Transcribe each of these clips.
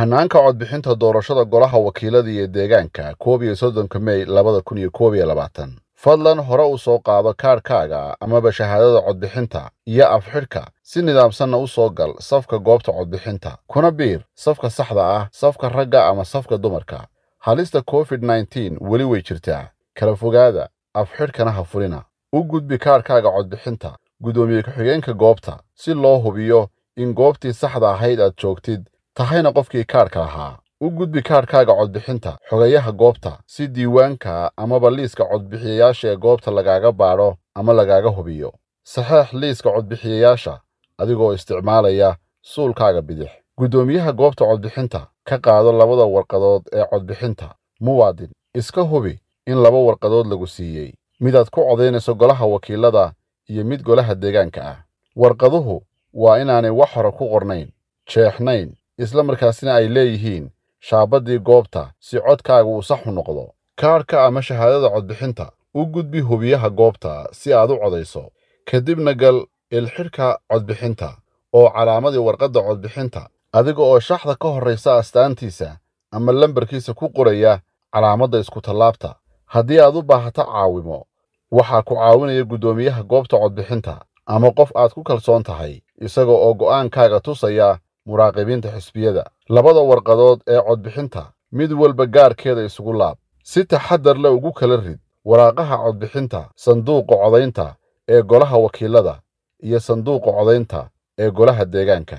hanaanka codbixinta doorashada golaha wakiilada iyo deegaanka koob iyo soddonka mey labada kun iyo koob iyo labaatan fadlan hore u soo qaado kaadhkaaga amaba shahaadada codbixinta iyo afxidhka si nidaamsanna u soo gal safka goobta codbixinta kuna biir safka saxda ah safka ragga ama safka dumarka halista covid nineteen weli way jirtaa kala fogaada afxidhkana ha furina u gudbi kaadhkaaga codbixinta guddoomiye ku-xigeenka goobta si loo hubiyo in goobtii saxda ahayd aad joogtid tahayna qofkii kaadhka ahaa u gudbi kaadhkaaga codbixinta xogayaha goobta si diiwaanka amaba liiska codbixiyayaasha ee goobta lagaaga baadho ama lagaaga hubiyo saxeex liiska codbixiyayaasha adigoo isticmaalaya suulkaaga bidix guddoomiyaha goobta codbixinta ka qaado labada warqadood ee codbixinta muwaadin iska hubi in laba warqadood lagu siiyey midaad ku codaynayso golaha wakiilada iyo mid golaha deegaanka ah warqaduhu waa inaanay wax hore ku qornayn jeexnayn isla markaasina ay leeyihiin shaabaddii goobta si codkaagu uu saxu noqdo kaadhka ama shahaadada codbixinta u gudbi hubiyaha goobta si aad u codayso kadibna gal ilxidhka codbixinta oo calaamadii warqadda codbixinta adiga oo shaxda ka horraysa astaantiisa ama lambarkiisa ku qoraya calaamadda iskutallaabta haddii aad u baahato caawimo waxaa ku caawinaya guddoomiyaha goobta codbixinta ama qof aad ku kalsoon tahay isaga oo go'aankaaga tusaya muraaqibiinta xisbiyada labada warqadood ee codbixinta mid walba gaarkeeda isugu laab si taxadar le ugu kala rid waraaqaha codbixinta sanduuqa codaynta ee golaha wakiilada iyo sanduuqa codaynta ee golaha deegaanka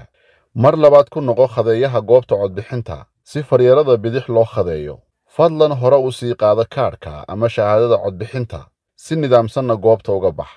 mar labaad ku noqo khadeeyaha goobta codbixinta si faryarada bidix loo khadeeyo fadlan hore u sii qaado kaadhka ama shahaadada codbixinta si nidaamsanna goobta uga bax